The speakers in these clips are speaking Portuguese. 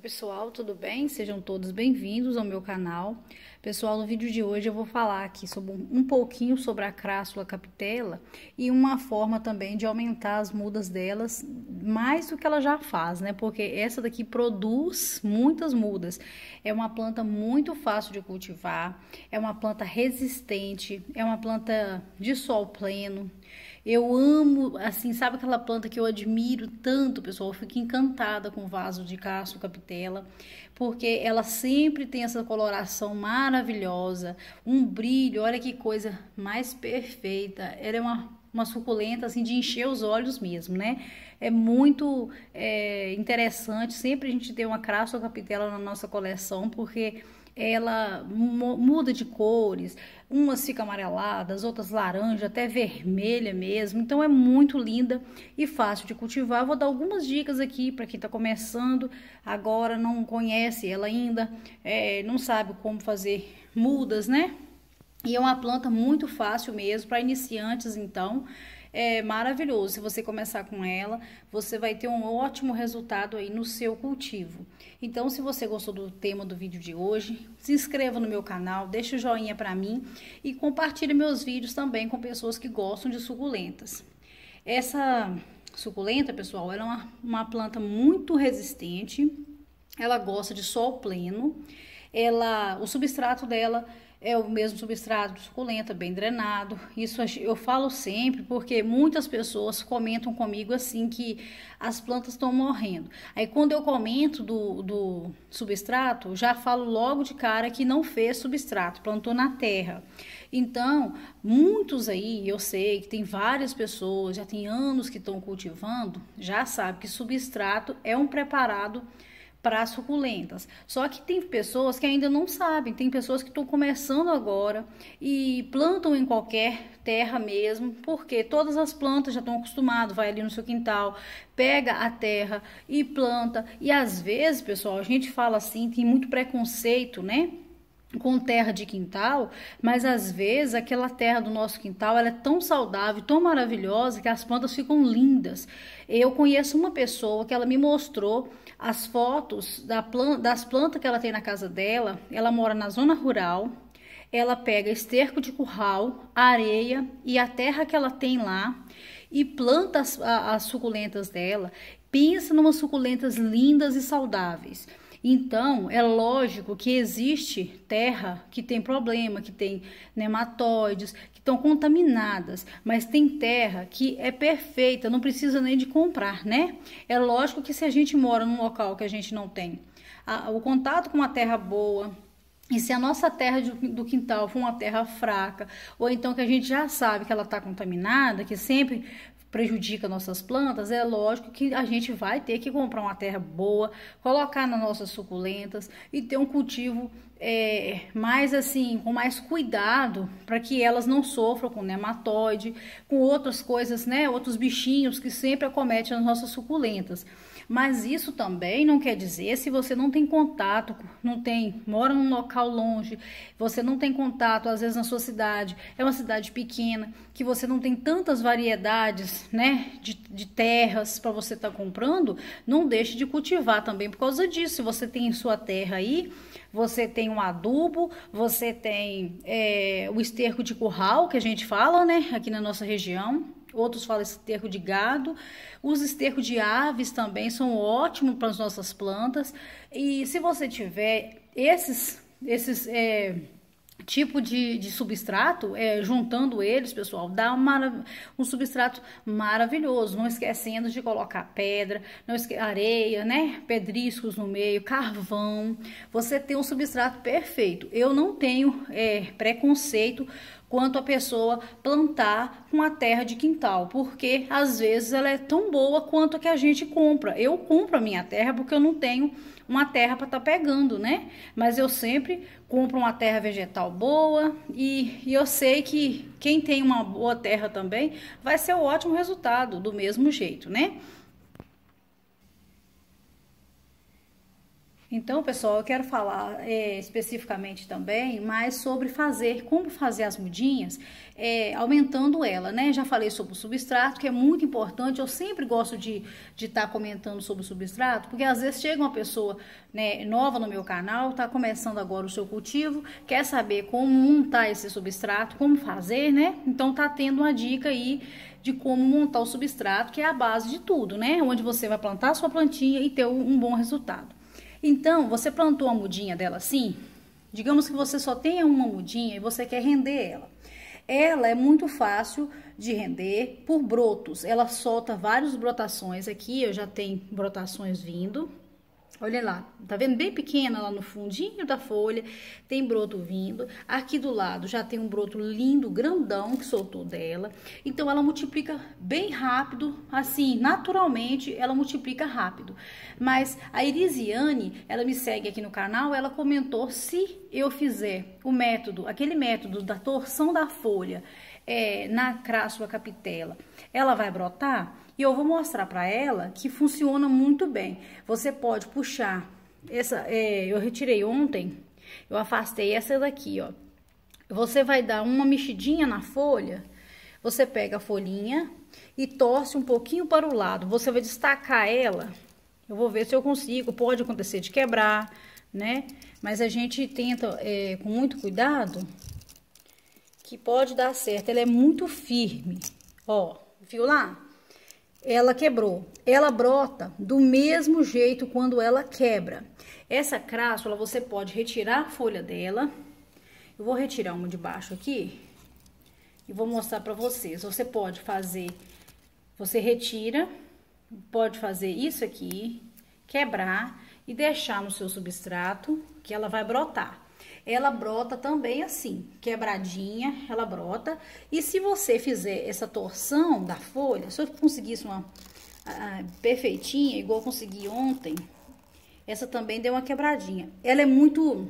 pessoal, tudo bem? Sejam todos bem-vindos ao meu canal. Pessoal, no vídeo de hoje eu vou falar aqui sobre um, pouquinho sobre a crássula capitela e uma forma também de aumentar as mudas delas mais do que ela já faz, né? Porque essa daqui produz muitas mudas. É uma planta muito fácil de cultivar, é uma planta resistente, é uma planta de sol pleno. Eu amo, assim, sabe aquela planta que eu admiro tanto, pessoal? Eu fico encantada com o vaso de caço capitela, porque ela sempre tem essa coloração maravilhosa, um brilho, olha que coisa mais perfeita. Ela é uma uma suculenta assim de encher os olhos mesmo, né? É muito é, interessante sempre a gente ter uma crassa capitela na nossa coleção, porque ela muda de cores, umas ficam amareladas, outras laranja, até vermelha mesmo. Então é muito linda e fácil de cultivar. Vou dar algumas dicas aqui para quem está começando agora, não conhece ela ainda, é, não sabe como fazer mudas, né? E é uma planta muito fácil mesmo para iniciantes, então é maravilhoso. Se você começar com ela, você vai ter um ótimo resultado aí no seu cultivo. Então, se você gostou do tema do vídeo de hoje, se inscreva no meu canal, deixe o joinha para mim e compartilhe meus vídeos também com pessoas que gostam de suculentas. Essa suculenta, pessoal, ela é uma, uma planta muito resistente, ela gosta de sol pleno ela, o substrato dela é o mesmo substrato suculenta, bem drenado. Isso eu falo sempre porque muitas pessoas comentam comigo assim que as plantas estão morrendo. Aí quando eu comento do, do substrato, já falo logo de cara que não fez substrato, plantou na terra. Então, muitos aí, eu sei que tem várias pessoas, já tem anos que estão cultivando, já sabe que substrato é um preparado para suculentas. Só que tem pessoas que ainda não sabem, tem pessoas que estão começando agora e plantam em qualquer terra mesmo, porque todas as plantas já estão acostumadas, vai ali no seu quintal, pega a terra e planta. E às vezes, pessoal, a gente fala assim, tem muito preconceito, né? com terra de quintal, mas às vezes aquela terra do nosso quintal ela é tão saudável, tão maravilhosa que as plantas ficam lindas. Eu conheço uma pessoa que ela me mostrou as fotos da planta, das plantas que ela tem na casa dela. Ela mora na zona rural, ela pega esterco de curral, areia e a terra que ela tem lá e planta as, as suculentas dela. Pensa numas suculentas lindas e saudáveis. Então, é lógico que existe terra que tem problema, que tem nematóides, que estão contaminadas, mas tem terra que é perfeita, não precisa nem de comprar, né? É lógico que se a gente mora num local que a gente não tem a, o contato com uma terra boa, e se a nossa terra do quintal for uma terra fraca, ou então que a gente já sabe que ela está contaminada, que sempre prejudica nossas plantas, é lógico que a gente vai ter que comprar uma terra boa, colocar nas nossas suculentas e ter um cultivo é, mais assim, com mais cuidado para que elas não sofram com nematóide, com outras coisas, né? Outros bichinhos que sempre acometem as nossas suculentas. Mas isso também não quer dizer se você não tem contato, não tem, mora num local longe, você não tem contato, às vezes na sua cidade, é uma cidade pequena, que você não tem tantas variedades, né, de, de terras para você estar tá comprando, não deixe de cultivar também por causa disso. Se você tem sua terra aí, você tem um adubo, você tem é, o esterco de curral, que a gente fala, né, aqui na nossa região outros falam esterco de gado. Os esterco de aves também são ótimos para as nossas plantas. E se você tiver esses, esses é, tipo de, de substrato, é, juntando eles, pessoal, dá uma, um substrato maravilhoso. Não esquecendo de colocar pedra, não esque areia, né? Pedriscos no meio, carvão. Você tem um substrato perfeito. Eu não tenho é, preconceito quanto a pessoa plantar com a terra de quintal, porque às vezes ela é tão boa quanto a que a gente compra. Eu compro a minha terra porque eu não tenho uma terra para estar tá pegando, né? Mas eu sempre compro uma terra vegetal boa e, e eu sei que quem tem uma boa terra também vai ser o um ótimo resultado do mesmo jeito, né? Então, pessoal, eu quero falar é, especificamente também mais sobre fazer, como fazer as mudinhas, é, aumentando ela, né? Já falei sobre o substrato, que é muito importante. Eu sempre gosto de estar tá comentando sobre o substrato, porque às vezes chega uma pessoa né, nova no meu canal, está começando agora o seu cultivo, quer saber como montar esse substrato, como fazer, né? Então, tá tendo uma dica aí de como montar o substrato, que é a base de tudo, né? Onde você vai plantar a sua plantinha e ter um bom resultado. Então, você plantou a mudinha dela assim? Digamos que você só tenha uma mudinha e você quer render ela. Ela é muito fácil de render por brotos. Ela solta várias brotações aqui, eu já tenho brotações vindo, Olha lá, tá vendo? Bem pequena lá no fundinho da folha, tem broto vindo. Aqui do lado já tem um broto lindo, grandão, que soltou dela. Então, ela multiplica bem rápido, assim, naturalmente, ela multiplica rápido. Mas a Irisiane, ela me segue aqui no canal, ela comentou se eu fizer o método, aquele método da torção da folha é, na crássula capitela, ela vai brotar e eu vou mostrar para ela que funciona muito bem. Você pode puxar essa, é, eu retirei ontem, eu afastei essa daqui, ó. Você vai dar uma mexidinha na folha, você pega a folhinha e torce um pouquinho para o lado. Você vai destacar ela. Eu vou ver se eu consigo. Pode acontecer de quebrar, né? Mas a gente tenta é, com muito cuidado que pode dar certo. Ela é muito firme, ó fio lá, ela quebrou. Ela brota do mesmo jeito quando ela quebra. Essa crássula você pode retirar a folha dela. Eu vou retirar uma de baixo aqui e vou mostrar para vocês. Você pode fazer, você retira, pode fazer isso aqui, quebrar e deixar no seu substrato que ela vai brotar. Ela brota também assim, quebradinha, ela brota. E se você fizer essa torção da folha, se eu conseguisse uma ah, ah, perfeitinha, igual eu consegui ontem, essa também deu uma quebradinha. Ela é muito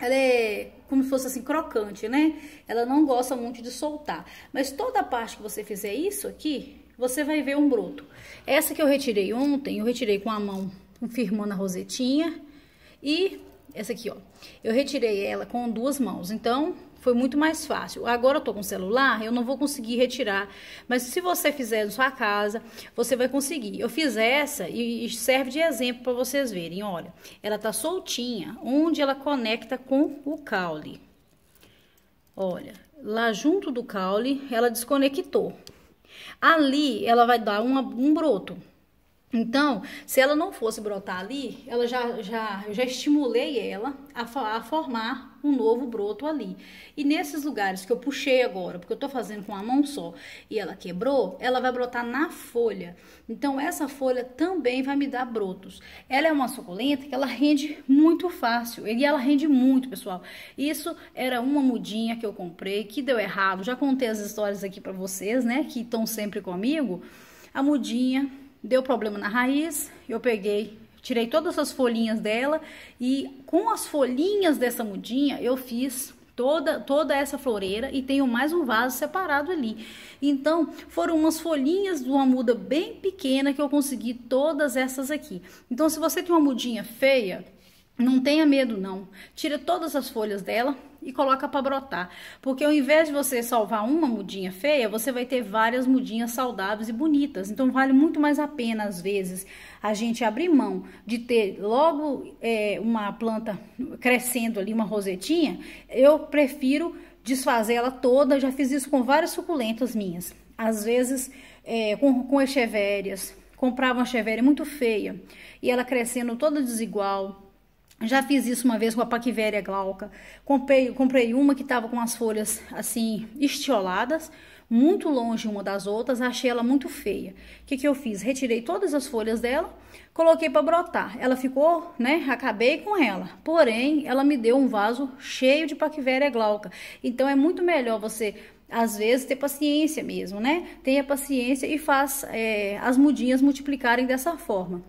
ela é como se fosse assim crocante, né? Ela não gosta muito de soltar. Mas toda a parte que você fizer isso aqui, você vai ver um broto. Essa que eu retirei ontem, eu retirei com a mão firmando a rosetinha e essa aqui, ó. Eu retirei ela com duas mãos, então foi muito mais fácil. Agora eu tô com celular, eu não vou conseguir retirar, mas se você fizer na sua casa, você vai conseguir. Eu fiz essa e serve de exemplo para vocês verem, olha. Ela tá soltinha, onde ela conecta com o caule. Olha, lá junto do caule, ela desconectou. Ali ela vai dar uma, um broto. Então, se ela não fosse brotar ali, ela já, já, já estimulei ela a, a formar um novo broto ali. E nesses lugares que eu puxei agora, porque eu tô fazendo com a mão só e ela quebrou, ela vai brotar na folha. Então, essa folha também vai me dar brotos. Ela é uma suculenta que ela rende muito fácil e ela rende muito, pessoal. Isso era uma mudinha que eu comprei, que deu errado. Já contei as histórias aqui para vocês, né, que estão sempre comigo. A mudinha deu problema na raiz, eu peguei, tirei todas as folhinhas dela e com as folhinhas dessa mudinha eu fiz toda toda essa floreira e tenho mais um vaso separado ali. Então, foram umas folhinhas de uma muda bem pequena que eu consegui todas essas aqui. Então, se você tem uma mudinha feia, não tenha medo, não. Tira todas as folhas dela e coloca para brotar. Porque ao invés de você salvar uma mudinha feia, você vai ter várias mudinhas saudáveis e bonitas. Então vale muito mais a pena, às vezes, a gente abrir mão de ter logo é, uma planta crescendo ali, uma rosetinha. Eu prefiro desfazer ela toda. Já fiz isso com várias suculentas minhas. Às vezes, é, com, com Comprava uma echeveria muito feia e ela crescendo toda desigual já fiz isso uma vez com a Paquiveria glauca. Comprei, comprei uma que estava com as folhas assim estioladas, muito longe uma das outras, achei ela muito feia. O que, que eu fiz? Retirei todas as folhas dela, coloquei para brotar. Ela ficou, né? Acabei com ela. Porém, ela me deu um vaso cheio de Paquiveria glauca. Então é muito melhor você às vezes ter paciência mesmo, né? Tenha paciência e faz é, eh, as mudinhas multiplicarem dessa forma.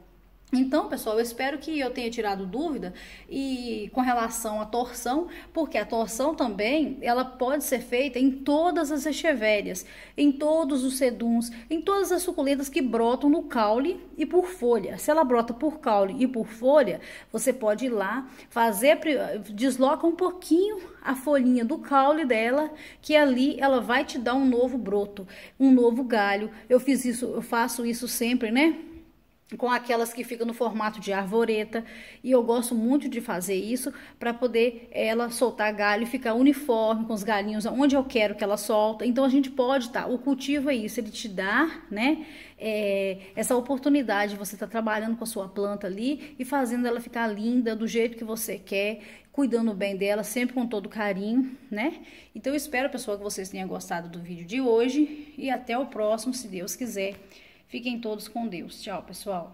Então, pessoal, eu espero que eu tenha tirado dúvida e com relação à torção, porque a torção também ela pode ser feita em todas as echevérias, em todos os seduns, em todas as suculentas que brotam no caule e por folha. Se ela brota por caule e por folha, você pode ir lá fazer desloca um pouquinho a folhinha do caule dela, que ali ela vai te dar um novo broto, um novo galho. Eu fiz isso, eu faço isso sempre, né? com aquelas que ficam no formato de arvoreta e eu gosto muito de fazer isso para poder ela soltar galho e ficar uniforme com os galinhos onde eu quero que ela solta então a gente pode tá o cultivo é isso ele te dá né é, essa oportunidade você está trabalhando com a sua planta ali e fazendo ela ficar linda do jeito que você quer cuidando bem dela, sempre com todo carinho, né? Então, eu espero, pessoal, que vocês tenham gostado do vídeo de hoje e até o próximo, se Deus quiser. Fiquem todos com Deus. Tchau, pessoal.